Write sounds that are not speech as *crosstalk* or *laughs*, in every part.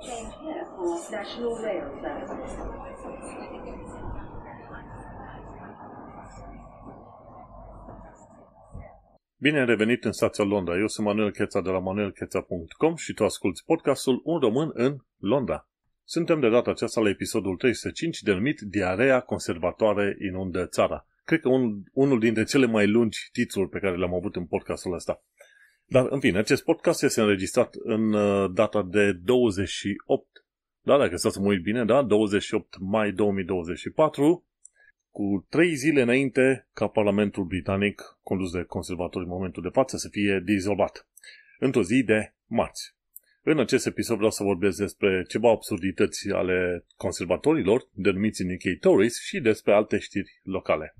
Da. Bine ai revenit în stația Londra. Eu sunt Manuel Cheța de la manuelcheța.com și tu asculti podcastul Un român în Londra. Suntem de data aceasta la episodul 305 denumit Diarea conservatoare inundă țara. Cred că un, unul dintre cele mai lungi titluri pe care le-am avut în podcastul ăsta. Dar, în fine, acest podcast este înregistrat în uh, data de 28, da, dacă stați să mă uit bine, da, 28 mai 2024, cu trei zile înainte ca Parlamentul Britanic, condus de conservatori în momentul de față, să fie dizolvat. Într-o zi de marți. În acest episod vreau să vorbesc despre ceva absurdități ale conservatorilor, denumiți în UK Tories, și despre alte știri locale.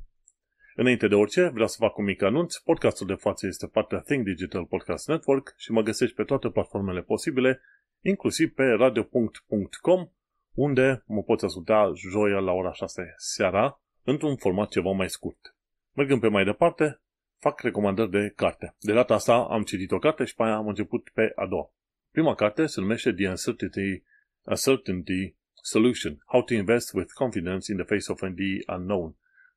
Înainte de orice, vreau să fac un mic anunț. Podcastul de față este partea Think Digital Podcast Network și mă găsești pe toate platformele posibile, inclusiv pe radio.com, unde mă poți asculta joia la ora 6 seara, într-un format ceva mai scurt. Mergând pe mai departe, fac recomandări de carte. De data asta am citit o carte și pe aia am început pe a doua. Prima carte se numește The Uncertainty, Uncertainty Solution How to Invest with Confidence in the Face of the Unknown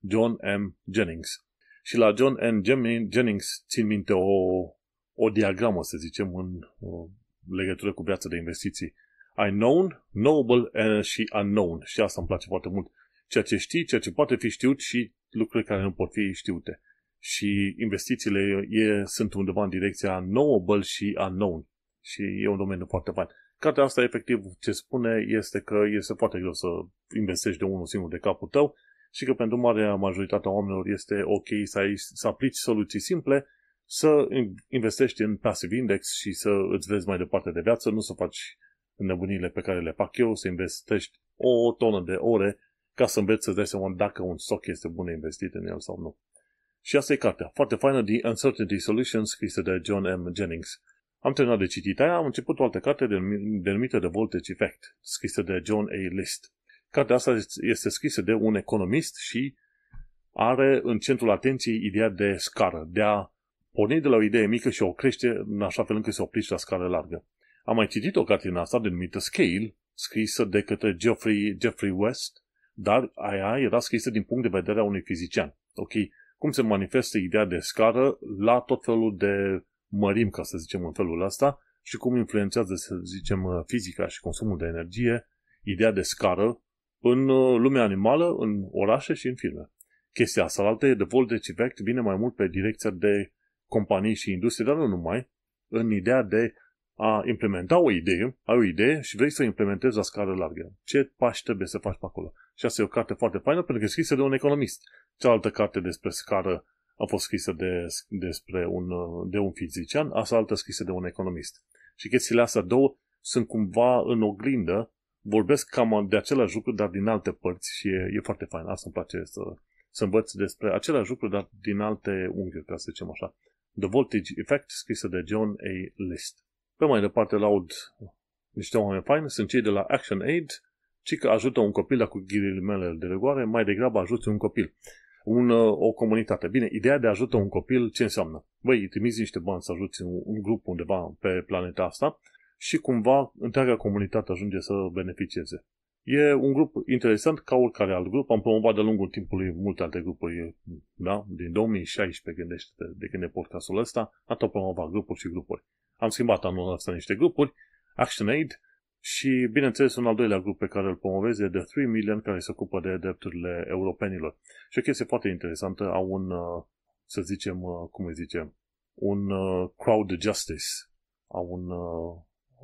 John M. Jennings. Și la John M. Jennings țin minte o, o diagramă, să zicem, în legătură cu viața de investiții. I known, knowable eh, și unknown. Și asta îmi place foarte mult. Ceea ce știi, ceea ce poate fi știut și lucruri care nu pot fi știute. Și investițiile e, sunt undeva în direcția knowable și unknown. Și e un domeniu foarte fain. Cartea asta, efectiv, ce spune este că este foarte greu să investești de unul singur de capul tău și că pentru marea majoritatea oamenilor este ok să, ai, să aplici soluții simple, să investești în passive index și să îți vezi mai departe de viață, nu să faci nebunile pe care le fac eu, să investești o tonă de ore ca să înveți să-ți dai seama dacă un stock este bun investit în el sau nu. Și asta e cartea. Foarte faină, The Uncertainty Solutions, scrisă de John M. Jennings. Am terminat de citit aia, am început o altă carte denumită The Voltage Effect, scrisă de John A. List. Cartea asta este scrisă de un economist și are în centrul atenției ideea de scară, de a porni de la o idee mică și o crește în așa fel încât să o la scară largă. Am mai citit o carte din asta denumită Scale, scrisă de către Jeffrey Jeffrey West, dar aia era scrisă din punct de vedere a unui fizician. Ok? Cum se manifestă ideea de scară la tot felul de mărim, ca să zicem în felul ăsta, și cum influențează, să zicem, fizica și consumul de energie, ideea de scară în uh, lumea animală, în orașe și în filme. Chestia asta, altă e de Voltage Effect, vine mai mult pe direcția de companii și industrie, dar nu numai, în ideea de a implementa o idee, ai o idee și vrei să o implementezi la scară largă. Ce pași trebuie să faci pe acolo? Și asta e o carte foarte faină pentru că e scrisă de un economist. Cealaltă carte despre scară a fost scrisă de, despre un, uh, de un fizician, asta altă scrisă de un economist. Și chestiile astea două sunt cumva în oglindă vorbesc cam de același lucru, dar din alte părți și e, e foarte fain. Asta îmi place să, să învăț despre același lucru, dar din alte unghiuri, ca să zicem așa. The Voltage Effect, scrisă de John A. List. Pe mai departe laud niște oameni faini, sunt cei de la Action Aid, ci că ajută un copil, la cu ghilimele de rigoare, mai degrabă ajută un copil. Un, uh, o comunitate. Bine, ideea de ajută un copil, ce înseamnă? Băi, îi trimiți niște bani să ajuți un, un grup undeva pe planeta asta și cumva întreaga comunitate ajunge să beneficieze. E un grup interesant ca oricare alt grup. Am promovat de-a lungul timpului multe alte grupuri. Da? Din 2016, gândește de când e podcastul ăsta, am tot promovat grupuri și grupuri. Am schimbat anul ăsta niște grupuri, ActionAid și, bineînțeles, un al doilea grup pe care îl promovez e The 3 Million, care se ocupă de drepturile europenilor. Și o chestie foarte interesantă, au un, uh, să zicem, uh, cum îi zicem, un uh, crowd justice. Au un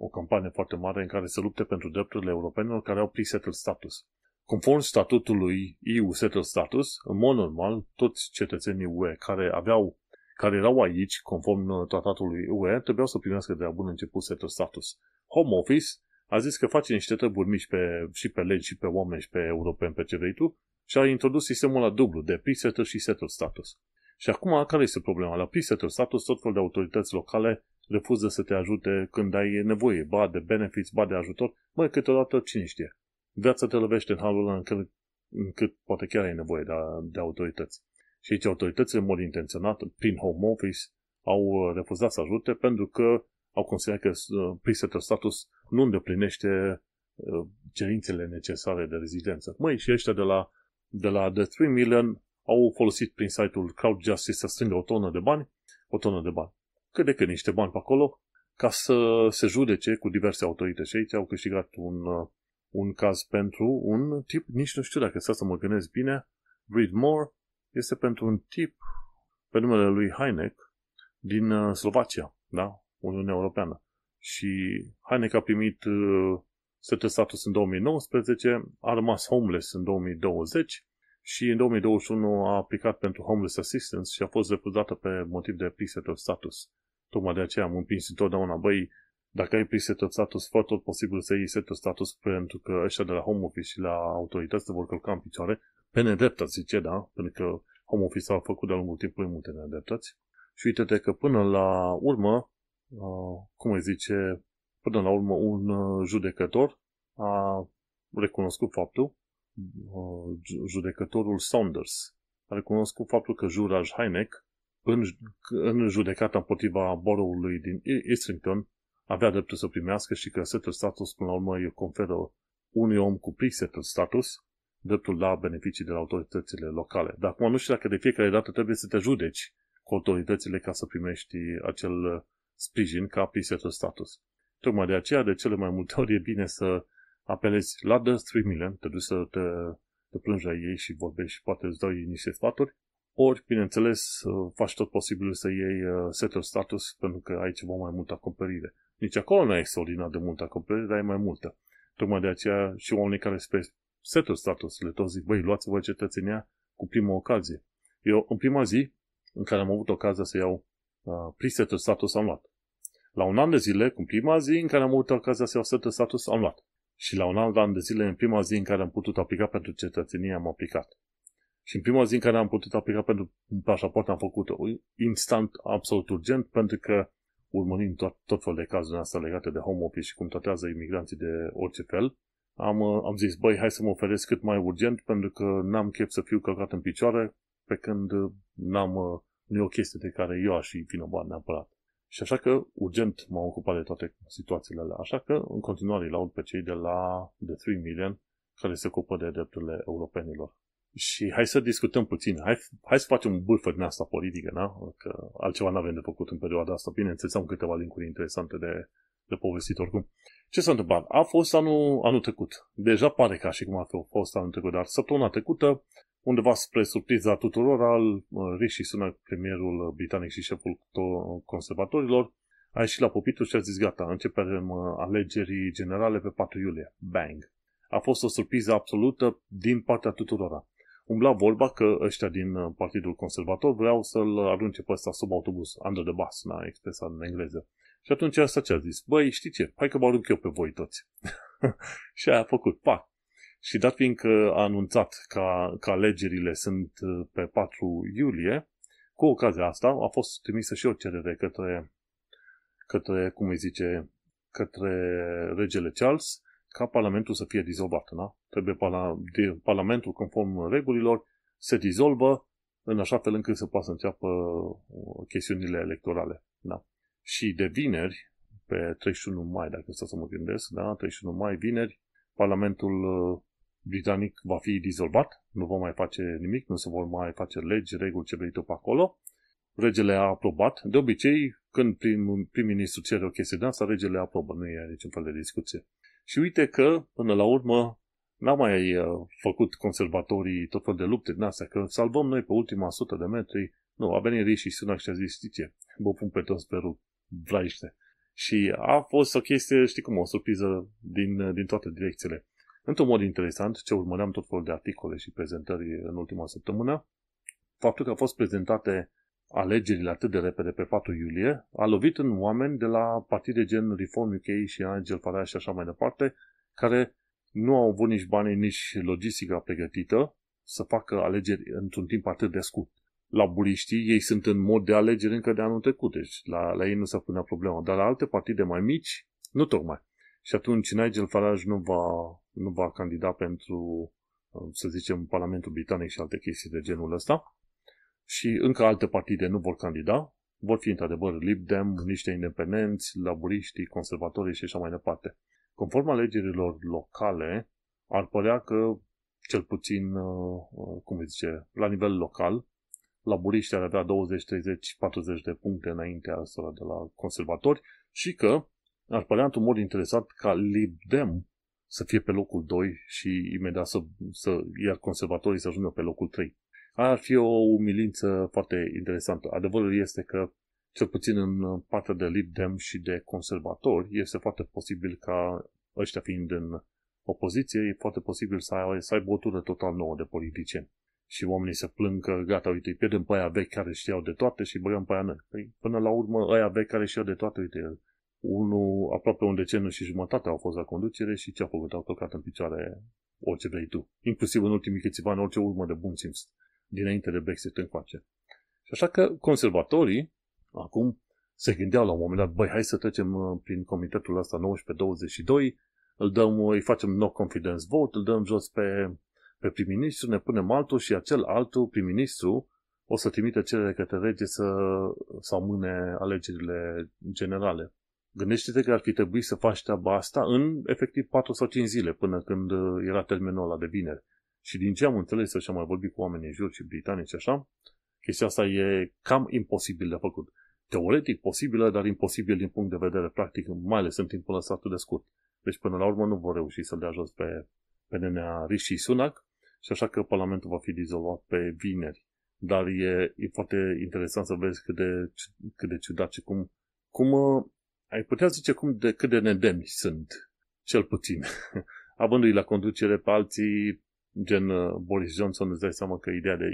o campanie foarte mare în care se lupte pentru drepturile europenilor care au pre-settled status. Conform statutului EU Settled Status, în mod normal, toți cetățenii UE care aveau care erau aici, conform uh, tratatului UE, trebuiau să primească de la bun început settled status. Home Office a zis că face niște treburi mici pe, și pe legi, și pe oameni, și pe europeni, pe ce vrei tu, și a introdus sistemul la dublu de pre-settled și settled status. Și acum, care este problema? La pre-settled status, tot felul de autorități locale refuză să te ajute când ai nevoie, ba de benefits, ba de ajutor, mai câteodată cine știe. Viața te lovește în halul ăla încât, încât poate chiar ai nevoie de, de autorități. Și aici autoritățile, în mod intenționat, prin home office, au uh, refuzat să ajute pentru că au considerat că uh, presetul status nu îndeplinește uh, cerințele necesare de rezidență. Măi, și ăștia de la, de la The 3 Million au folosit prin site-ul Crowd Justice să strângă o tonă de bani, o tonă de bani cât de cât niște bani pe acolo ca să se judece cu diverse autorități. Și aici au câștigat un, uh, un caz pentru un tip, nici nu știu dacă stai să mă gândesc bine, Read More este pentru un tip pe numele lui Heineck din uh, Slovacia, da? Uniunea Europeană. Și Heineck a primit uh, status în 2019, a rămas homeless în 2020 și în 2021 a aplicat pentru homeless assistance și a fost refuzată pe motiv de of status. Tocmai de aceea am împins întotdeauna, băi, dacă ai presetul status, fă tot posibil să iei setul status pentru că ăștia de la home office și la autorități te vor călca în picioare pe nedreptăți, zice, da? Pentru că home office au făcut de-a lungul timpului multe nedreptăți. Și uite-te că până la urmă, uh, cum îi zice, până la urmă un judecător a recunoscut faptul, uh, judecătorul Saunders, a recunoscut faptul că Juraj Heineck în, în judecata împotriva boroului din Islington avea dreptul să primească și că setul status până la urmă îi conferă unui om cu pre setul status dreptul la beneficii de la autoritățile locale. Dar acum nu știu dacă de fiecare dată trebuie să te judeci cu autoritățile ca să primești acel sprijin ca pre setul status. Tocmai de aceea, de cele mai multe ori, e bine să apelezi la The 3 Million, te duci să te, te plângi la ei și vorbești și poate îți dau ei niște sfaturi, ori, bineînțeles, uh, faci tot posibilul să iei uh, setul status pentru că ai ceva mai multă acoperire. Nici acolo nu ai extraordinar de multă acoperire, dar ai mai multă. Tocmai de aceea și oamenii care spre setul status le tot zic, băi, luați-vă cetățenia cu prima ocazie. Eu, în prima zi în care am avut ocazia să iau uh, presetul status, am luat. La un an de zile, cu prima zi în care am avut ocazia să iau setul status, am luat. Și la un alt an de zile, în prima zi în care am putut aplica pentru cetățenie, am aplicat. Și în prima zi în care am putut aplica pentru pașaport, am făcut-o instant, absolut urgent, pentru că urmărind tot, tot felul de cazuri astea legate de home office și cum tratează imigranții de orice fel, am, uh, am zis, băi, hai să mă oferesc cât mai urgent, pentru că n-am chef să fiu călcat în picioare, pe când uh, n-am, uh, nu e o chestie de care eu aș fi vinovat neapărat. Și așa că urgent m-am ocupat de toate situațiile alea. Așa că în continuare îi laud pe cei de la The 3 Million care se ocupă de drepturile europenilor și hai să discutăm puțin. Hai, hai să facem un bârfă din asta politică, na? că altceva n avem de făcut în perioada asta. Bineînțeles, am câteva linkuri interesante de, de povestit oricum. Ce s-a întâmplat? A fost anul, anul trecut. Deja pare ca și cum a fost anul trecut, dar săptămâna trecută, undeva spre surpriza tuturor, al uh, Rishi sună premierul britanic și șeful conservatorilor, a ieșit la popitul și a zis, gata, începem uh, alegerii generale pe 4 iulie. Bang! A fost o surpriză absolută din partea tuturora umbla vorba că ăștia din uh, Partidul Conservator vreau să-l arunce pe ăsta sub autobuz, under the bus, na, expresa în engleză. Și atunci asta ce a zis? Băi, știi ce? Hai că vă arunc eu pe voi toți. *laughs* și aia a făcut, Pa! Și dat fiind că a anunțat că, că alegerile sunt uh, pe 4 iulie, cu ocazia asta a fost trimisă și o cerere către, către cum îi zice, către regele Charles ca Parlamentul să fie dizolvat. Da? Trebuie pala, de, Parlamentul, conform regulilor, se dizolvă în așa fel încât să poată să înceapă uh, chestiunile electorale. Da? Și de vineri, pe 31 mai, dacă să mă gândesc, da? 31 mai, vineri, Parlamentul uh, britanic va fi dizolvat, nu va mai face nimic, nu se vor mai face legi, reguli, ce vrei tu pe acolo. Regele a aprobat. De obicei, când prim, prim-ministru cere o chestie de asta, regele aprobă, nu e niciun fel de discuție. Și uite că, până la urmă, n am mai uh, făcut conservatorii tot fel de lupte din astea, că salvăm noi pe ultima sută de metri. Nu, a venit și Sunac și a zis, știi ce, vă pun pe toți pe rup, vraiște. Și a fost o chestie, știi cum, o surpriză din, uh, din toate direcțiile. Într-un mod interesant, ce urmăream tot felul de articole și prezentări în ultima săptămână, faptul că au fost prezentate alegerile atât de repede pe 4 iulie, a lovit în oameni de la partide gen Reform UK și Angel Farage și așa mai departe, care nu au avut nici banii, nici logistica pregătită să facă alegeri într-un timp atât de scurt. La buriștii, ei sunt în mod de alegeri încă de anul trecut, deci la, la ei nu s-a punea problema, dar la alte partide mai mici, nu tocmai. Și atunci Nigel Farage nu va, nu va candida pentru, să zicem, Parlamentul Britanic și alte chestii de genul ăsta, și încă alte partide nu vor candida, vor fi într-adevăr Lib Dem, niște independenți, laburiștii, conservatorii și așa mai departe. Conform alegerilor locale, ar părea că, cel puțin, uh, cum se zice, la nivel local, laburiștii ar avea 20, 30, 40 de puncte înaintea asta de la conservatori și că ar părea într-un mod interesat ca Lib Dem să fie pe locul 2 și imediat să, să iar conservatorii să ajungă pe locul 3 ar fi o umilință foarte interesantă. Adevărul este că, cel puțin în uh, partea de Lib Dem și de conservatori, este foarte posibil ca ăștia fiind în opoziție, e foarte posibil să, ai, să aibă o tură total nouă de politicieni. Și oamenii se plâng că, gata, uite, îi pierdem pe aia vechi care știau de toate și băgăm pe aia noi. Păi, până la urmă, aia vechi care știau de toate, uite, unul, aproape un deceniu și jumătate au fost la conducere și ce au făcut? Au călcat în picioare orice vrei tu. Inclusiv în ultimii câțiva ani, orice urmă de bun simț dinainte de Brexit încoace. Și așa că conservatorii acum se gândeau la un moment dat, băi, hai să trecem uh, prin comitetul ăsta 19-22, îl dăm, uh, îi facem no confidence vote, îl dăm jos pe, pe prim-ministru, ne punem altul și acel altul prim-ministru o să trimite cerere către rege să, să amâne alegerile generale. Gândește-te că ar fi trebuit să faci treaba asta în efectiv 4 sau 5 zile până când uh, era termenul ăla de vineri. Și din ce am înțeles, așa mai vorbit cu oamenii în jur și britanici așa, chestia asta e cam imposibil de făcut. Teoretic posibilă, dar imposibil din punct de vedere practic, mai ales în timpul ăsta atât de scurt. Deci până la urmă nu vor reuși să dea jos pe, pe nenea Rishi Sunak și așa că Parlamentul va fi dizolvat pe vineri. Dar e, e foarte interesant să vezi cât de, cât de ciudat și cum, cum uh, ai putea zice cum de, cât de nedemni sunt, cel puțin. *laughs* Avându-i la conducere pe alții gen uh, Boris Johnson, îți dai seama că ideea de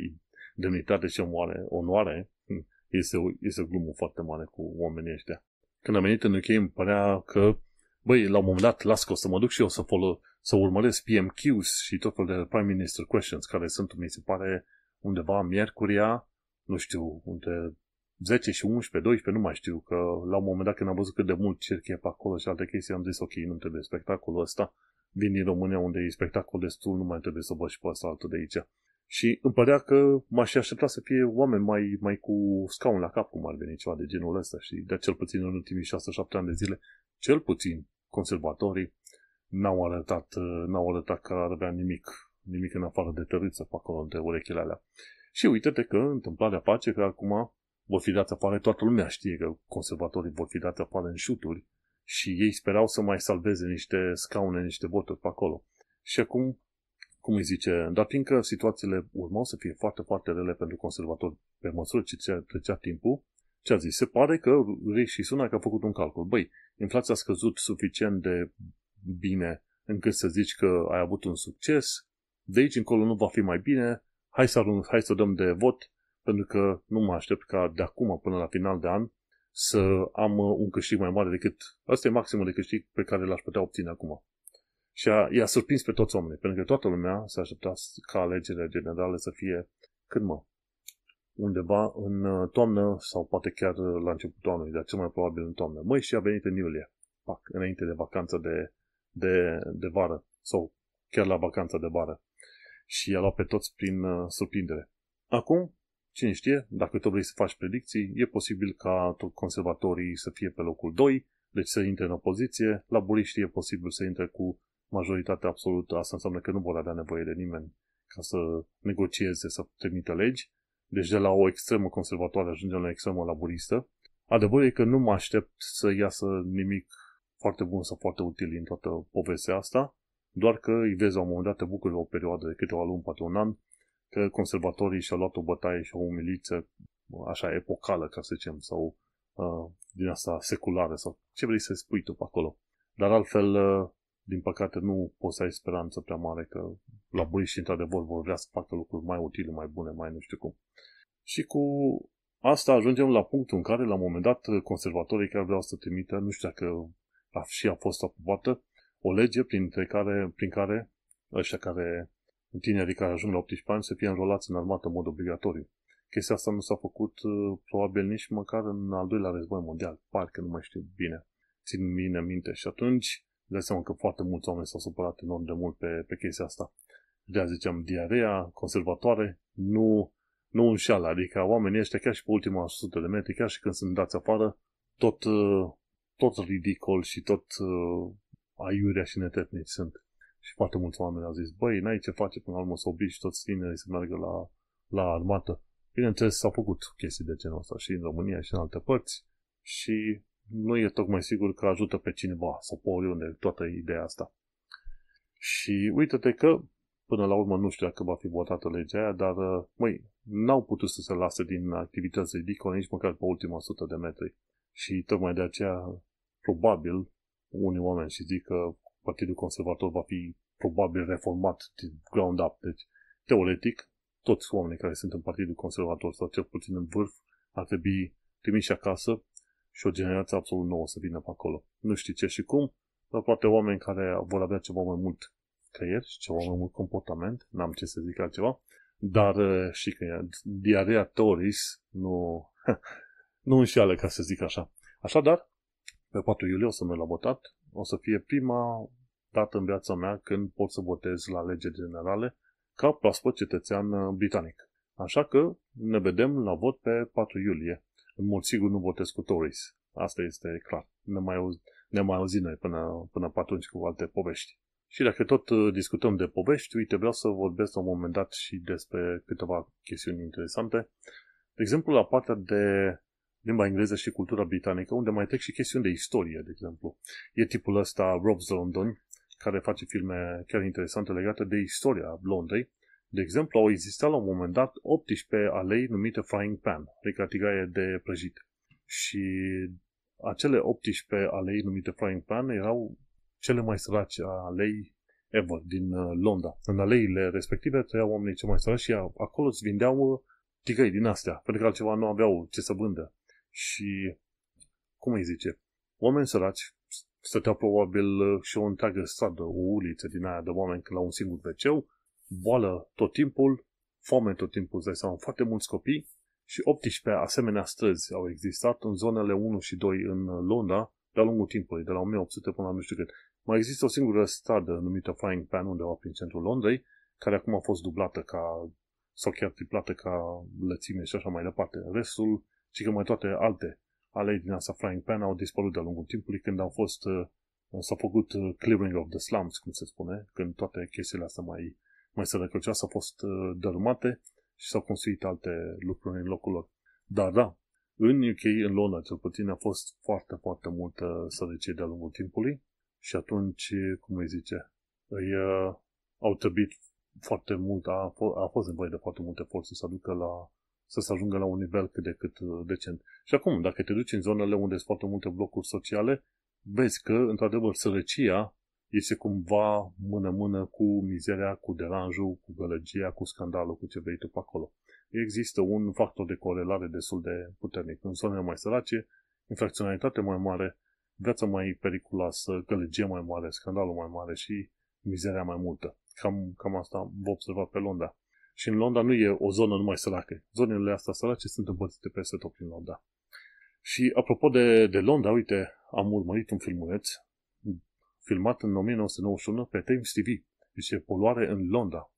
demnitate și omoare, onoare hm, este o, este o glumă foarte mare cu oamenii ăștia. Când am venit în UK îmi părea că, băi, la un moment dat, las că o să mă duc și eu să, folo- să urmăresc PMQs și tot felul de Prime Minister Questions, care sunt, mi se pare, undeva miercuria, nu știu, unde 10 și 11, 12, nu mai știu, că la un moment dat când am văzut cât de mult cerchie pe acolo și alte chestii, am zis, ok, nu trebuie spectacolul ăsta, vin din România unde e spectacol destul, nu mai trebuie să văd și pe asta altul de aici. Și îmi părea că m-aș aștepta să fie oameni mai, mai cu scaun la cap, cum ar veni ceva de genul ăsta. Și de cel puțin în ultimii 6-7 ani de zile, cel puțin conservatorii n-au arătat, uh, n-au arătat că ar avea nimic, nimic în afară de tărâță pe acolo între urechile alea. Și uite-te că întâmplarea face că acum vor fi dați afară, toată lumea știe că conservatorii vor fi dați afară în șuturi și ei sperau să mai salveze niște scaune, niște voturi pe acolo. Și acum, cum îi zice, dar fiindcă situațiile urmau să fie foarte, foarte rele pentru conservatori pe măsură ce trecea timpul, ce a zis? Se pare că și Sunak a făcut un calcul. Băi, inflația a scăzut suficient de bine încât să zici că ai avut un succes, de aici încolo nu va fi mai bine, hai să, arunc, hai să dăm de vot, pentru că nu mă aștept ca de acum până la final de an să am uh, un câștig mai mare decât... Asta e maximul de câștig pe care l-aș putea obține acum. Și a, i-a surprins pe toți oamenii, pentru că toată lumea se aștepta ca alegerile generale să fie cât mă, undeva în uh, toamnă sau poate chiar uh, la începutul anului, dar cel mai probabil în toamnă. Măi, și a venit în iulie, pac, înainte de vacanța de, de, de vară sau chiar la vacanța de vară. Și i-a luat pe toți prin uh, surprindere. Acum, Cine știe, dacă tot vrei să faci predicții, e posibil ca tot conservatorii să fie pe locul 2, deci să intre în opoziție, la buriști e posibil să intre cu majoritatea absolută, asta înseamnă că nu vor avea nevoie de nimeni ca să negocieze, să trimită legi, deci de la o extremă conservatoare ajungem la o extremă laburistă. Adevărul e că nu mă aștept să iasă nimic foarte bun sau foarte util din toată povestea asta, doar că îi vezi la un moment dat, te bucuri o perioadă de câteva luni, poate un an, că conservatorii și-au luat o bătaie și o umiliță așa epocală, ca să zicem, sau uh, din asta seculară, sau ce vrei să spui tu pe acolo. Dar altfel, uh, din păcate, nu poți să ai speranță prea mare că la și într-adevăr, vor vrea să facă lucruri mai utile, mai bune, mai nu știu cum. Și cu asta ajungem la punctul în care, la un moment dat, conservatorii care vreau să trimită, nu știu dacă a, și a fost aprobată, o lege printre care, prin care ăștia care tinerii care ajung la 18 ani să fie înrolați în armată în mod obligatoriu. Chestia asta nu s-a făcut uh, probabil nici măcar în al doilea război mondial. Parcă nu mai știu bine. Țin mine minte. Și atunci, dai seama că foarte mulți oameni s-au supărat enorm de mult pe, pe chestia asta. De ziceam, diarea conservatoare nu, nu înșeală. Adică oamenii ăștia, chiar și pe ultima 100 de metri, chiar și când sunt dați afară, tot, uh, tot ridicol și tot uh, aiurea și netetnici sunt. Și foarte mulți oameni au zis, băi, n-ai ce face până la urmă să obiști toți tinerii să meargă la, la armată. Bineînțeles, s-au făcut chestii de genul ăsta și în România și în alte părți și nu e tocmai sigur că ajută pe cineva sau pe oriunde toată ideea asta. Și uite-te că, până la urmă, nu știu dacă va fi votată legea aia, dar, uh, măi, n-au putut să se lase din activități ridicole nici măcar pe ultima sută de metri. Și tocmai de aceea, probabil, unii oameni și zic că Partidul Conservator va fi probabil reformat din ground up. Deci, teoretic, toți oamenii care sunt în Partidul Conservator sau cel puțin în vârf ar trebui trimiși acasă și o generație absolut nouă să vină pe acolo. Nu știi ce și cum, dar poate oameni care vor avea ceva mai mult creier și ceva mai mult comportament, n-am ce să zic altceva, dar eh, și că diarea Toris nu, *laughs* nu înșeală, ca să zic așa. Așadar, pe 4 iulie o să merg la votat, o să fie prima dată în viața mea când pot să votez la lege generale ca proaspăt cetățean uh, britanic. Așa că ne vedem la vot pe 4 iulie. În mod sigur nu votez cu Tories. Asta este clar. Ne mai, auz, ne mai auzi noi până, până pe atunci cu alte povești. Și dacă tot uh, discutăm de povești, uite, vreau să vorbesc la un moment dat și despre câteva chestiuni interesante. De exemplu, la partea de limba engleză și cultura britanică, unde mai trec și chestiuni de istorie, de exemplu. E tipul ăsta, Rob Zondon, care face filme chiar interesante legate de istoria Londrei. De exemplu, au existat la un moment dat 18 alei numite Frying Pan, adică tigaie de prăjit. Și acele 18 alei numite Frying Pan erau cele mai sărace alei ever din uh, Londra. În aleile respective trăiau oamenii cei mai săraci și acolo îți vindeau uh, tigăi din astea, pentru că altceva nu aveau ce să vândă și, cum îi zice, oameni săraci stăteau probabil uh, și o întreagă stradă, o uliță din aia de oameni la un singur wc boală tot timpul, foame tot timpul, îți dai seama, foarte mulți copii și 18 asemenea străzi au existat în zonele 1 și 2 în Londra de-a lungul timpului, de la 1800 până la nu știu cât. Mai există o singură stradă numită Frying Pan undeva prin centrul Londrei, care acum a fost dublată ca sau chiar triplată ca lățime și așa mai departe. Restul și că mai toate alte alei din asta frying pan au dispărut de-a lungul timpului când au fost, uh, s-a făcut uh, clearing of the slums, cum se spune, când toate chestiile astea mai, mai sărăcăcioase au fost uh, dărâmate și s-au construit alte lucruri în locul lor. Dar da, în UK, în Londra cel puțin, a fost foarte, foarte multă sărăcie de-a lungul timpului și atunci, cum îi zice, îi uh, au trebuit foarte mult, a, a fost nevoie de foarte multe forțe să aducă la să se ajungă la un nivel cât de cât uh, decent. Și acum, dacă te duci în zonele unde sunt foarte multe blocuri sociale, vezi că, într-adevăr, sărăcia este cumva mână-mână cu mizeria, cu deranjul, cu gălăgia, cu scandalul, cu ce vrei tu pe acolo. Există un factor de corelare destul de puternic. În zonele mai sărace, infracționalitate mai mare, viața mai periculoasă, gălăgie mai mare, scandalul mai mare și mizeria mai multă. Cam, cam asta vă observa pe Londra. Și în Londra nu e o zonă numai săracă. Zonele astea sărace sunt împărțite peste tot prin Londra. Și apropo de, de Londra, uite, am urmărit un filmuleț mm, filmat în 1991 pe Times TV. Deci poluare în Londra.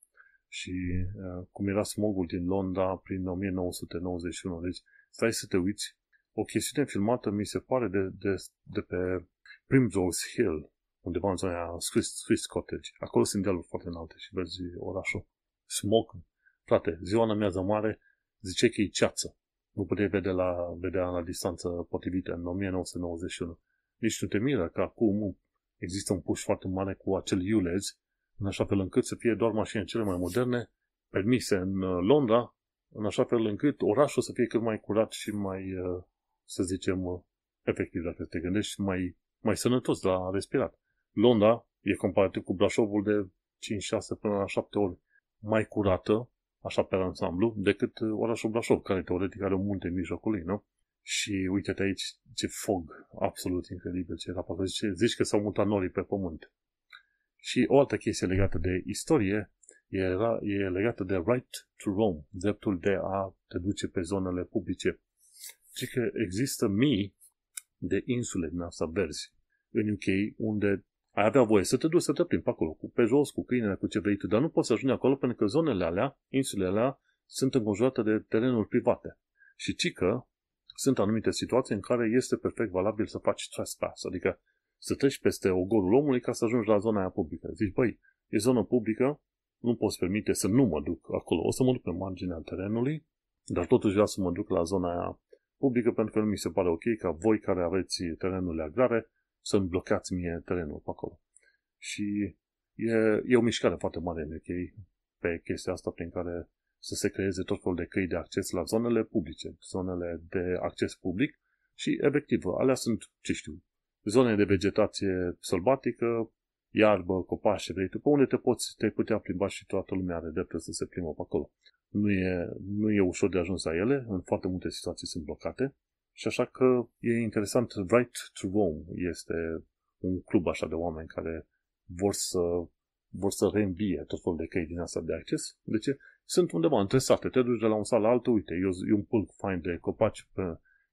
Și uh, cum era smogul din Londra prin 1991. Deci stai să te uiți. O chestiune filmată mi se pare de, de, de pe Primrose Hill, undeva în zona Swiss, Swiss Cottage. Acolo sunt dealuri foarte înalte și vezi orașul smoc, frate, ziua în amiază mare, zice că e ceață. Nu puteai vede la, vedea la distanță potrivită în 1991. Nici nu te miră că acum există un puș foarte mare cu acel ULEZ, în așa fel încât să fie doar mașini cele mai moderne, permise în uh, Londra, în așa fel încât orașul să fie cât mai curat și mai, uh, să zicem, uh, efectiv, dacă te gândești, mai, mai sănătos la respirat. Londra e comparativ cu Brașovul de 5, 6 până la 7 ori mai curată, așa pe ansamblu, decât uh, orașul Brașov, care teoretic are un munte în mijlocul lui, nu? Și uite-te aici ce fog absolut incredibil ce era, pe zici, zici că s-au mutat norii pe pământ. Și o altă chestie legată de istorie era, e legată de right to roam, dreptul de a te duce pe zonele publice. Zici că există mii de insule din asta verzi în UK unde ai avea voie să te duci să te plimbi pe acolo, cu, pe jos, cu câinele, cu ce vrei tu, dar nu poți să ajungi acolo pentru că zonele alea, insulele alea, sunt înconjurate de terenuri private. Și cică, sunt anumite situații în care este perfect valabil să faci trespass, adică să treci peste ogorul omului ca să ajungi la zona aia publică. Zici, băi, e zonă publică, nu poți permite să nu mă duc acolo. O să mă duc pe marginea terenului, dar totuși vreau să mă duc la zona aia publică pentru că nu mi se pare ok ca voi care aveți terenurile agrare să-mi blocați mie terenul pe acolo. Și e, e o mișcare foarte mare în UK pe chestia asta prin care să se creeze tot felul de căi de acces la zonele publice, zonele de acces public și, efectiv, alea sunt, ce știu, zone de vegetație sălbatică, iarbă, copaci vrei tu, pe unde te poți, te putea plimba și toată lumea are dreptul să se plimbă pe acolo. Nu e, nu e ușor de ajuns la ele, în foarte multe situații sunt blocate și așa că e interesant, Right to roam este un club așa de oameni care vor să, vor să reîmbie tot felul de căi din asta de acces. De ce? Sunt undeva între sate, te duci de la un sat la altul, uite, e un pulc fain de copaci pe,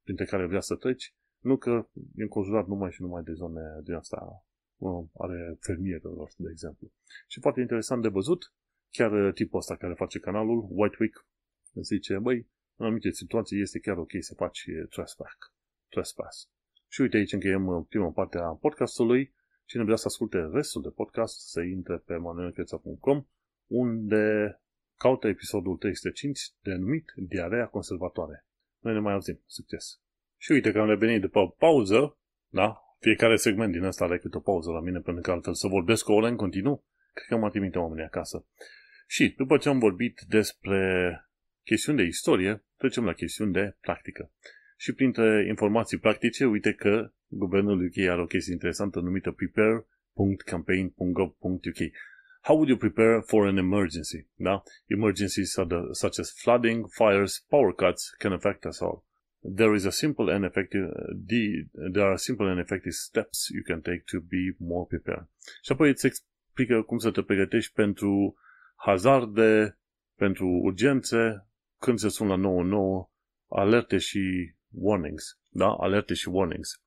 printre care vrea să treci, nu că e înconjurat numai și numai de zone din asta are fermierilor, de exemplu. Și foarte interesant de văzut, chiar tipul ăsta care face canalul, Whitewick, zice, băi, în anumite situații este chiar ok să faci eh, trespass. trespass. Și uite, aici încheiem eh, prima parte a podcastului. Cine vrea să asculte restul de podcast, să intre pe manuelcheța.com unde caută episodul 305 denumit Diarea Conservatoare. Noi ne mai auzim. Succes! Și uite că am revenit după pauză, da? Fiecare segment din asta are câte o pauză la mine, pentru că altfel să vorbesc o oră în continuu, cred că m-a trimit oamenii acasă. Și după ce am vorbit despre chestiuni de istorie, trecem la chestiuni de practică. Și printre informații practice, uite că guvernul UK are o chestie interesantă numită prepare.campaign.gov.uk How would you prepare for an emergency? Da? Emergencies such as flooding, fires, power cuts can affect us all. There is a simple and effective there are simple and effective steps you can take to be more prepared. Și apoi îți explică cum să te pregătești pentru hazarde, pentru urgențe, când se sună 99, alerte și warnings. Da? Alerte și warnings.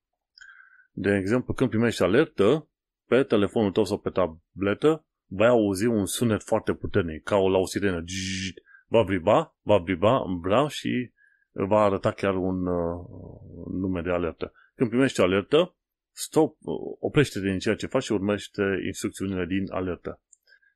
De exemplu, când primești alertă, pe telefonul tău sau pe tabletă, vei auzi un sunet foarte puternic, ca o la o sirenă. Va briba, va briba, bra și va arăta chiar un uh, nume de alertă. Când primești alertă, stop, oprește din ceea ce faci și urmește instrucțiunile din alertă.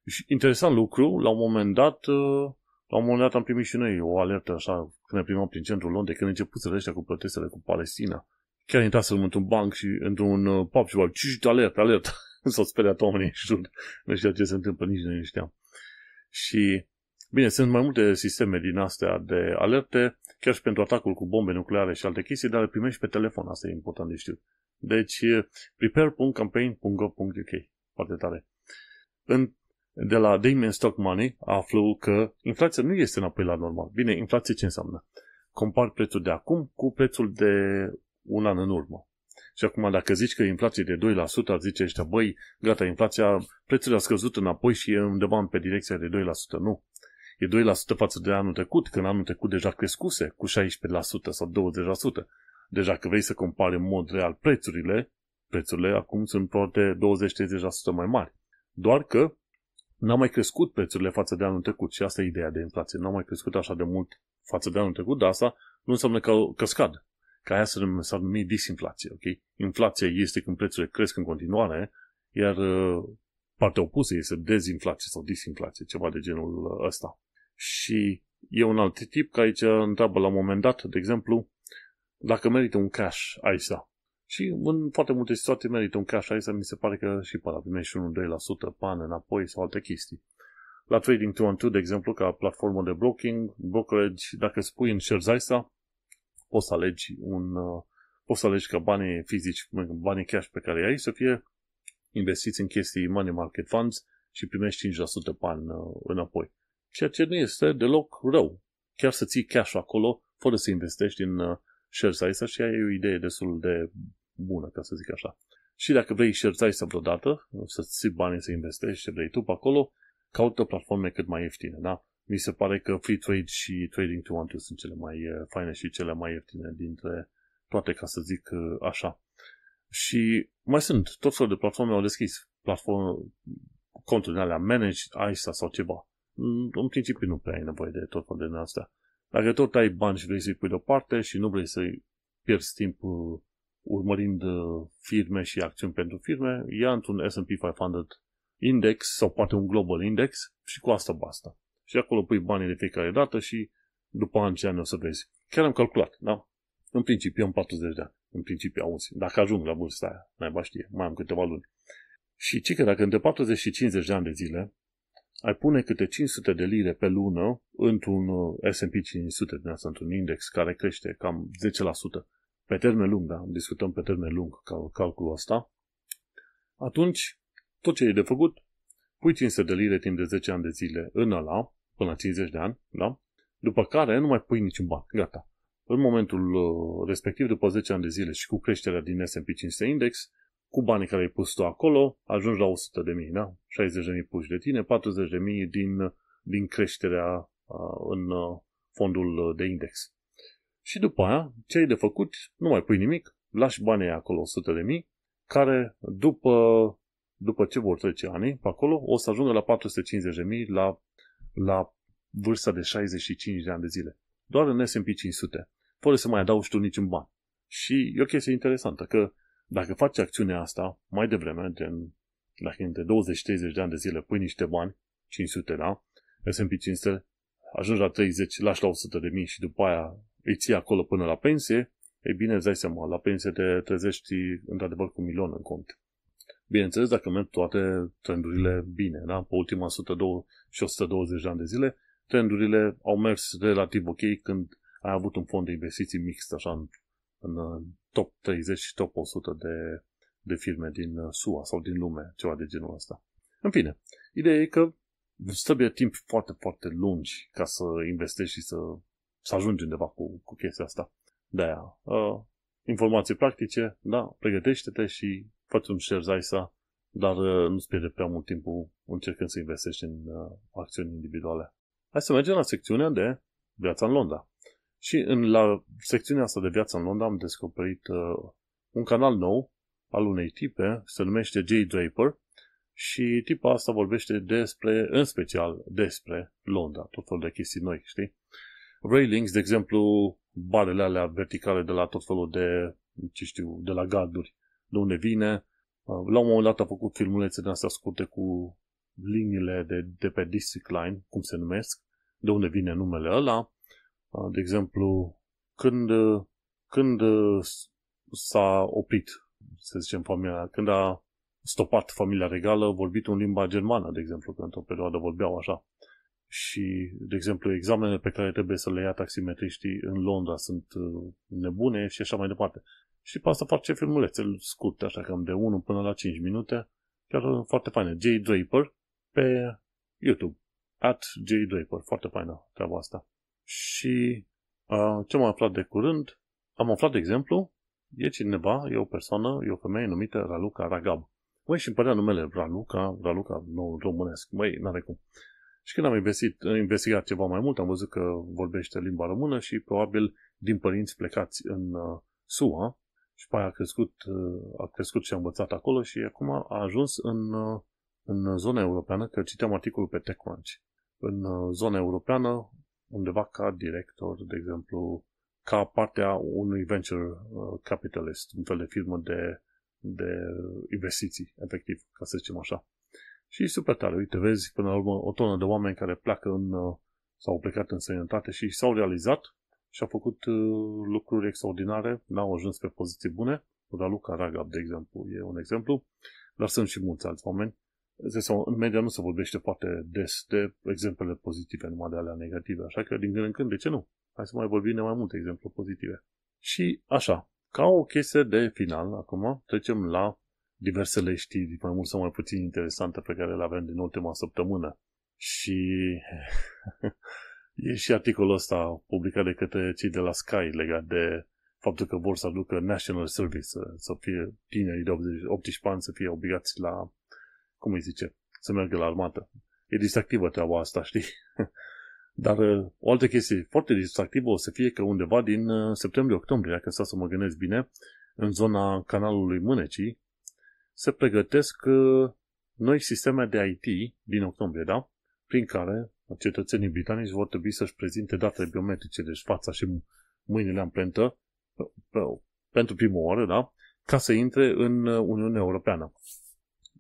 Și interesant lucru, la un moment dat, uh, la un moment dat am primit și noi o alertă așa, când ne primeam prin centrul Londrei, când începuseră ăștia cu protestele cu Palestina. Chiar intrasem într-un banc și într-un uh, pub și v-am alertă, alertă *laughs* S-au speriat oamenii în jur. Nu știu ce se întâmplă, nici noi nu știam. Și, bine, sunt mai multe sisteme din astea de alerte, chiar și pentru atacul cu bombe nucleare și alte chestii, dar le primești pe telefon, asta e important de știut. Deci, prepare.campaign.gov.uk Foarte tare. În de la Damien Stock Money aflu că inflația nu este înapoi la normal. Bine, inflație ce înseamnă? Compar prețul de acum cu prețul de un an în urmă. Și acum, dacă zici că inflație de 2%, ar zice ăștia, băi, gata, inflația, prețul a scăzut înapoi și e undeva pe direcția de 2%. Nu. E 2% față de anul trecut, când anul trecut deja crescuse cu 16% sau 20%. Deja că vrei să compari în mod real prețurile, prețurile acum sunt poate 20-30% mai mari. Doar că n-au mai crescut prețurile față de anul trecut și asta e ideea de inflație. N-au mai crescut așa de mult față de anul trecut, dar asta nu înseamnă că că scad. Ca aia s-ar numi disinflație, ok? Inflația este când prețurile cresc în continuare, iar uh, partea opusă este dezinflație sau disinflație, ceva de genul ăsta. Și e un alt tip care aici întreabă la un moment dat, de exemplu, dacă merită un cash ISA. Și în foarte multe situații merită un cash aici, mi se pare că și pe la primești 1-2% pan înapoi sau alte chestii. La Trading 212 de exemplu, ca platformă de broking, brokerage, dacă spui în shares ISA, poți să alegi un, uh, poți să alegi ca banii fizici, banii cash pe care ai să fie investiți în chestii money market funds și primești 5% pan uh, înapoi. Ceea ce nu este deloc rău. Chiar să ții cash acolo fără să investești în uh, shares ISA și ai o idee destul de bună, ca să zic așa. Și dacă vrei și să vreodată, să-ți ții banii să investești ce vrei tu pe acolo, caută platforme cât mai ieftine, da? Mi se pare că Free Trade și Trading 212 sunt cele mai eh, faine și cele mai ieftine dintre toate, ca să zic eh, așa. Și mai sunt tot felul de platforme au deschis. Platform, conturi alea managed, ISA sau ceva. Mm, în principiu nu prea ai nevoie de tot felul de astea. Dacă tot ai bani și vrei să-i pui deoparte și nu vrei să pierzi timpul urmărind uh, firme și acțiuni pentru firme, ia într-un S&P 500 index sau poate un global index și cu asta basta. Și acolo pui banii de fiecare dată și după ani ani o să vezi. Chiar am calculat, da? În principiu am 40 de ani. În principiu, auzi, dacă ajung la vârsta aia, naiba știe, mai am câteva luni. Și ce că dacă între 40 și 50 de ani de zile ai pune câte 500 de lire pe lună într-un S&P 500, din asta, într-un index care crește cam 10%, pe termen lung, da, discutăm pe termen lung cal- calculul ăsta, atunci tot ce e de făcut, pui 500 de lire timp de 10 ani de zile în ăla, până la 50 de ani, da? După care nu mai pui niciun ban, gata. În momentul uh, respectiv, după 10 ani de zile și cu creșterea din S&P 500 Index, cu banii care ai pus tu acolo, ajungi la 100 de mii, da? 60 de mii puși de tine, 40 de mii din, din creșterea uh, în uh, fondul de index. Și după aia, ce ai de făcut? Nu mai pui nimic, lași banii acolo 100 de mii, care după, după ce vor trece ani pe acolo, o să ajungă la 450 de mii la, la vârsta de 65 de ani de zile. Doar în S&P 500, fără să mai adaugi tu niciun ban. Și e o chestie interesantă, că dacă faci acțiunea asta mai devreme, gen, dacă între 20-30 de ani de zile pui niște bani, 500, da? S&P 500, ajungi la 30, lași la 100 de mii și după aia îi ții acolo până la pensie, e bine, îți dai seama, la pensie te trezești într-adevăr cu un milion în cont. Bineînțeles, dacă merg toate trendurile bine, da? pe ultima 102 și 120 de ani de zile, trendurile au mers relativ ok când ai avut un fond de investiții mixt, așa, în, în uh, top 30 și top 100 de, de firme din uh, SUA sau din lume, ceva de genul ăsta. În fine, ideea e că trebuie timp foarte, foarte lungi ca să investești și să să ajungi undeva cu, cu chestia asta. De-aia, uh, informații practice, da, pregătește-te și faci un share zaisa, dar uh, ă, nu-ți pierde prea mult timpul încercând să investești în uh, acțiuni individuale. Hai să mergem la secțiunea de viața în Londra. Și în, la secțiunea asta de viață în Londra am descoperit uh, un canal nou al unei tipe, se numește Jay Draper, și tipa asta vorbește despre, în special despre Londra, tot felul de chestii noi, știi? railings, de exemplu, barele alea verticale de la tot felul de, ce știu, de la garduri, de unde vine. Uh, la un moment dat a făcut filmulețe din astea scurte cu liniile de, de pe district line, cum se numesc, de unde vine numele ăla. Uh, de exemplu, când, când s-a oprit, să zicem, familia, când a stopat familia regală, vorbit în limba germană, de exemplu, că într-o perioadă vorbeau așa și, de exemplu, examenele pe care trebuie să le ia taximetriștii în Londra sunt uh, nebune și așa mai departe. Și pe asta face filmulețe scurte, așa cam de 1 până la 5 minute, chiar uh, foarte faine. J. Draper pe YouTube. At J. Draper. Foarte faină treaba asta. Și uh, ce am aflat de curând? Am aflat, de exemplu, e cineva, e o persoană, e o femeie numită Raluca Ragab. Măi, și îmi părea numele Raluca, Raluca, nou românesc. Măi, n-are cum. Uh, și când am investit, investigat ceva mai mult, am văzut că vorbește limba română și probabil din părinți plecați în uh, SUA și pe aia a crescut, uh, a crescut și a învățat acolo și acum a ajuns în, uh, în zona europeană, că citeam articolul pe TechCrunch. În zona europeană, undeva ca director, de exemplu, ca partea unui venture capitalist, un fel de firmă de, de investiții, efectiv, ca să zicem așa. Și super tare, uite, vezi până la urmă o tonă de oameni care pleacă în, uh, sau au plecat în sănătate și s-au realizat și au făcut uh, lucruri extraordinare, n-au ajuns pe poziții bune. Raluca Ragab, de exemplu, e un exemplu, dar sunt și mulți alți oameni. Sau, în media nu se vorbește foarte des de exemplele pozitive, numai de alea negative, așa că din când în când, de ce nu? Hai să mai vorbim de mai multe exemple pozitive. Și așa, ca o chestie de final, acum trecem la diversele știri mai mult sau mai puțin interesante pe care le avem din ultima săptămână. Și *laughs* e și articolul ăsta publicat de către cei de la Sky legat de faptul că vor să aducă National Service, uh, să fie tinerii de 18 ani să fie obligați la, cum îi zice, să meargă la armată. E distractivă treaba asta, *laughs* știi? Dar uh, o altă chestie foarte distractivă o să fie că undeva din uh, septembrie-octombrie, dacă stau să mă gândesc bine, în zona canalului Mânecii, se pregătesc uh, noi sisteme de IT din octombrie, da? Prin care cetățenii britanici vor trebui să-și prezinte datele biometrice, deci fața și mâinile amprentă, pentru prima oară, da? Ca să intre în uh, Uniunea Europeană.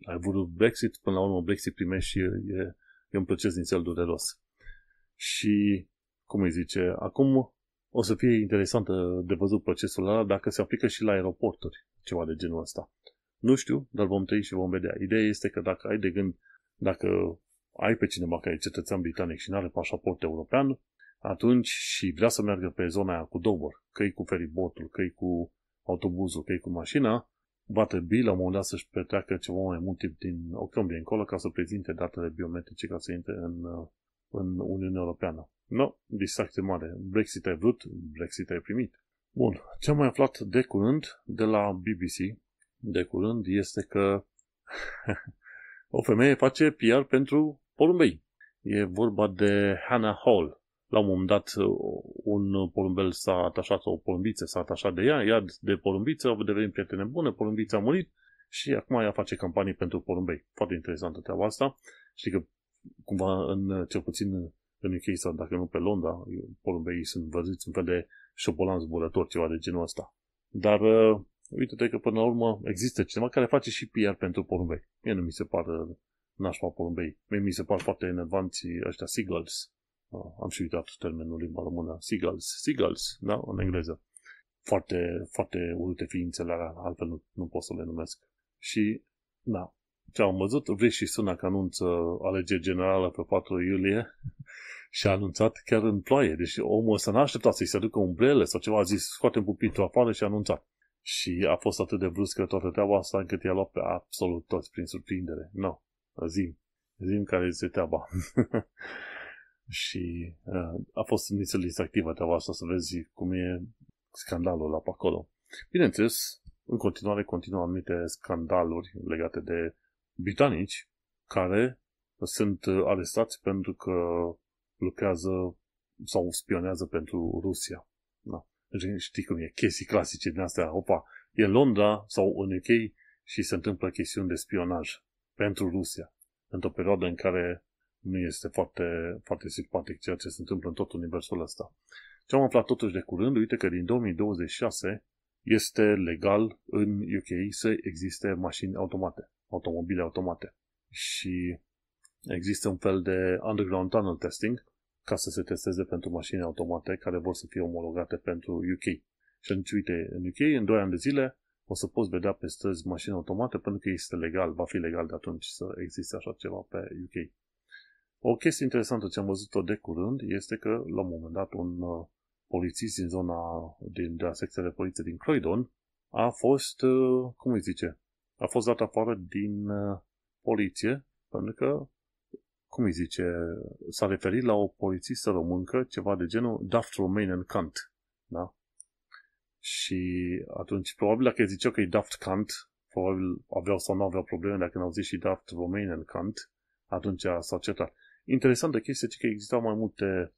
Ai vrut Brexit, până la urmă Brexit primești și e, e un proces din cel dureros. Și, cum îi zice, acum o să fie interesant de văzut procesul ăla dacă se aplică și la aeroporturi, ceva de genul ăsta. Nu știu, dar vom trăi și vom vedea. Ideea este că dacă ai de gând, dacă ai pe cineva care e cetățean britanic și nu are pașaport european, atunci și vrea să meargă pe zona aia cu dobor, că cu feribotul, că cu autobuzul, că cu mașina, va trebui la un moment dat să-și petreacă ceva mai mult timp din octombrie încolo ca să prezinte datele biometrice ca să intre în, uh, în Uniunea Europeană. No, distracție mare. Brexit ai vrut, Brexit ai primit. Bun, ce am mai aflat de curând de la BBC, de curând este că *laughs* o femeie face PR pentru porumbei. E vorba de Hannah Hall. La un moment dat, un porumbel s-a atașat, o porumbiță s-a atașat de ea, ea de porumbiță au devenit prietene bune, porumbița a murit și acum ea face campanii pentru porumbei. Foarte interesantă treaba asta. Știi că cumva, în, cel puțin în UK sau dacă nu pe Londra, porumbei sunt văzuți în fel de șobolan zburător, ceva de genul ăsta. Dar uite-te că până la urmă există cineva care face și PR pentru porumbei. Mie nu mi se pare uh, nașpa porumbei. Mie mi se par foarte enervanți ăștia seagulls. Ah, am și uitat termenul limba română. Seagulls. Seagulls, da? În engleză. Foarte, foarte urâte ființele alea, altfel nu, nu pot să le numesc. Și, da, ce am văzut, vrei și suna că anunță alegeri generală pe 4 iulie *laughs* și a anunțat chiar în ploaie. Deci omul ăsta n-a așteptat să-i se aducă umbrele sau ceva, a zis scoatem pupitul afară și a anunțat. Și a fost atât de bruscă toată treaba asta încât i-a luat pe absolut toți prin surprindere. Nu, no, zim. Zim care este treaba. *laughs* și uh, a fost nițel distractivă treaba asta să vezi cum e scandalul la pe acolo. Bineînțeles, în continuare continuă anumite scandaluri legate de britanici care sunt uh, arestați pentru că lucrează sau spionează pentru Rusia știi cum e, chestii clasice din astea, opa, e în Londra sau în UK și se întâmplă chestiuni de spionaj pentru Rusia, într-o perioadă în care nu este foarte, foarte simpatic ceea ce se întâmplă în tot universul ăsta. Ce am aflat totuși de curând, uite că din 2026 este legal în UK să existe mașini automate, automobile automate. Și există un fel de underground tunnel testing, ca să se testeze pentru mașini automate care vor să fie omologate pentru UK. Și atunci, uite, în UK, în 2 ani de zile, o să poți vedea pe străzi mașini automate pentru că este legal, va fi legal de atunci să existe așa ceva pe UK. O chestie interesantă ce am văzut-o de curând este că, la un moment dat, un uh, polițist din zona, din, de la secția de poliție din Croydon, a fost, uh, cum îi zice, a fost dat afară din uh, poliție pentru că cum îi zice, s-a referit la o polițistă româncă, ceva de genul Daft Romain and Kant. Da? Și atunci, probabil dacă ziceau că e Daft Kant, probabil aveau sau nu aveau probleme dacă n-au zis și Daft Romain and Kant, atunci s-au certat. Interesantă chestie că existau mai multe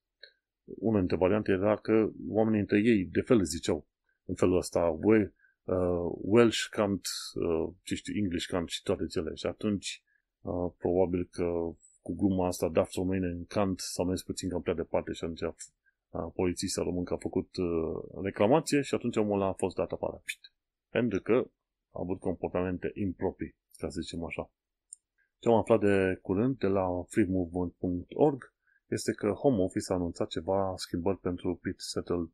una dintre variante era că oamenii între ei de fel ziceau în felul ăsta, We, uh, Welsh cant, uh, ce știu, English cant și toate cele. Și atunci, uh, probabil că cu gluma asta daft să o mâine în cant s-a mers puțin cam prea departe și atunci a, a, polițista româncă a făcut uh, reclamație și atunci omul a fost dat afară. Pentru că a avut comportamente improprii, ca să zicem așa. Ce am aflat de curând de la freemovement.org este că Home Office a anunțat ceva schimbări pentru Pit Settled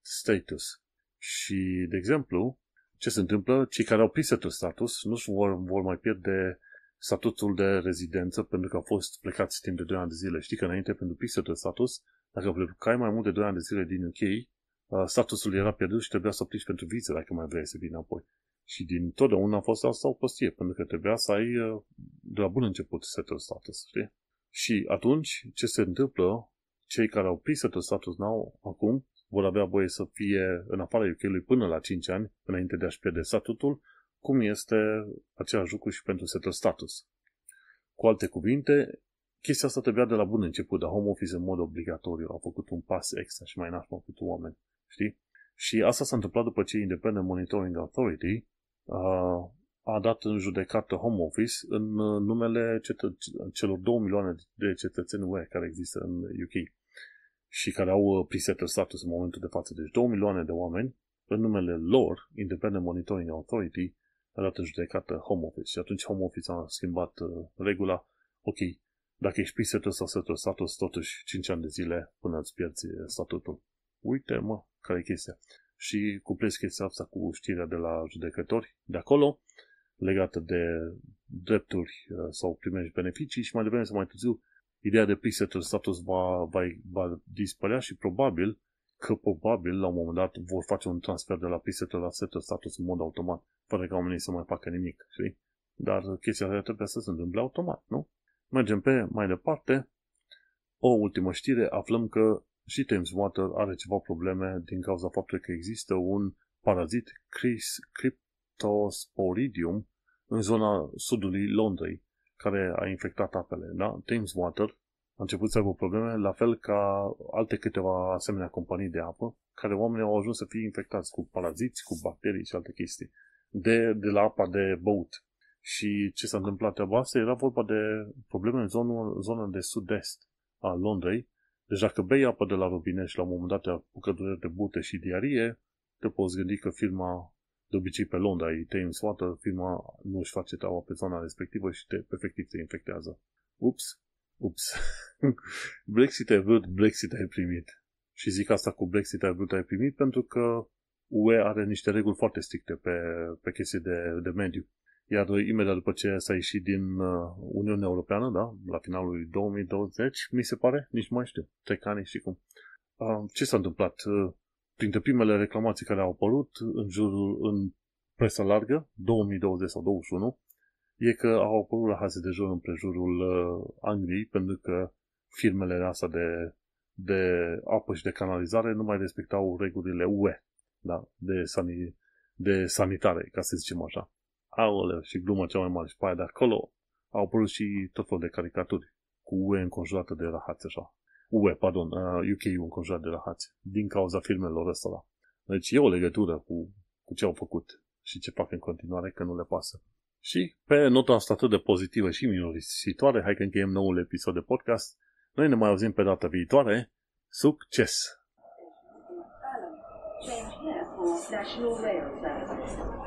Status. Și, de exemplu, ce se întâmplă? Cei care au Settled status nu vor, vor mai pierde statutul de rezidență pentru că au fost plecați timp de 2 ani de zile. Știi că înainte pentru pixel de status, dacă plecai mai mult de 2 ani de zile din UK, uh, statusul era pierdut și trebuia să aplici pentru viză dacă mai vrei să vii înapoi. Și din totdeauna a fost asta o prostie, pentru că trebuia să ai uh, de la bun început setul status, știi? Și atunci, ce se întâmplă, cei care au prins setul status now, acum, vor avea voie să fie în afara UK-ului până la 5 ani, înainte de a-și pierde statutul, cum este același lucru și pentru setul status. Cu alte cuvinte, chestia asta trebuia de la bun început, dar home office în mod obligatoriu a făcut un pas extra și mai n-a făcut oameni, știi? Și asta s-a întâmplat după ce Independent Monitoring Authority uh, a dat în judecată home office în uh, numele cetă- celor 2 milioane de cetățeni UE care există în UK și care au uh, presetul status în momentul de față. Deci 2 milioane de oameni, în numele lor, Independent Monitoring Authority a dat în judecată home office și atunci home office a schimbat uh, regula, ok, dacă ești presetul sau setul status, totuși 5 ani de zile până îți pierzi uh, statutul. Uite, mă, care e chestia. Și cuplezi chestia asta cu știrea de la judecători de acolo, legată de drepturi uh, sau primești beneficii și mai devreme sau mai târziu, ideea de presetul status va, va, va dispărea și probabil că probabil la un moment dat vor face un transfer de la preset la set status în mod automat, fără ca oamenii să mai facă nimic, știi? Dar chestia asta trebuie să se întâmple automat, nu? Mergem pe mai departe. O ultimă știre, aflăm că și Thames Water are ceva probleme din cauza faptului că există un parazit Chris Cryptosporidium în zona sudului Londrei, care a infectat apele. Da? Thames Water a început să aibă probleme, la fel ca alte câteva asemenea companii de apă, care oamenii au ajuns să fie infectați cu paraziți, cu bacterii și alte chestii, de, de la apa de băut. Și ce s-a întâmplat treaba asta? Era vorba de probleme în zonă, zona de sud-est a Londrei. Deci dacă bei apă de la robinet și la un moment dat te apucă dureri de bute și diarie, te poți gândi că firma de obicei pe Londra, e Thames Water, firma nu își face treaba pe zona respectivă și te, efectiv te infectează. Ups! ups, *laughs* Brexit ai vrut, Brexit ai primit. Și zic asta cu Brexit ai vrut, ai primit, pentru că UE are niște reguli foarte stricte pe, pe chestii de, de mediu. Iar imediat după ce s-a ieșit din uh, Uniunea Europeană, da, la finalul 2020, mi se pare, nici nu mai știu, ani și cum. Uh, ce s-a întâmplat? Uh, printre primele reclamații care au apărut în jurul, în presa largă, 2020 sau 21, e că au apărut rahaze de jur prejurul uh, Angliei, pentru că firmele astea de, de apă și de canalizare nu mai respectau regulile UE da? de, sani, de sanitare, ca să zicem așa. Aoleu, și gluma cea mai mare și pe aia de acolo au apărut și tot felul de caricaturi cu UE înconjurată de rahați, așa. UE, pardon, uk uh, înconjurat de rahați, din cauza firmelor ăsta. Da. Deci e o legătură cu, cu ce au făcut și ce fac în continuare, că nu le pasă. Și pe nota asta atât de pozitivă și minorisitoare, hai că încheiem noul episod de podcast. Noi ne mai auzim pe data viitoare. Succes! Thank you. National Rail Service.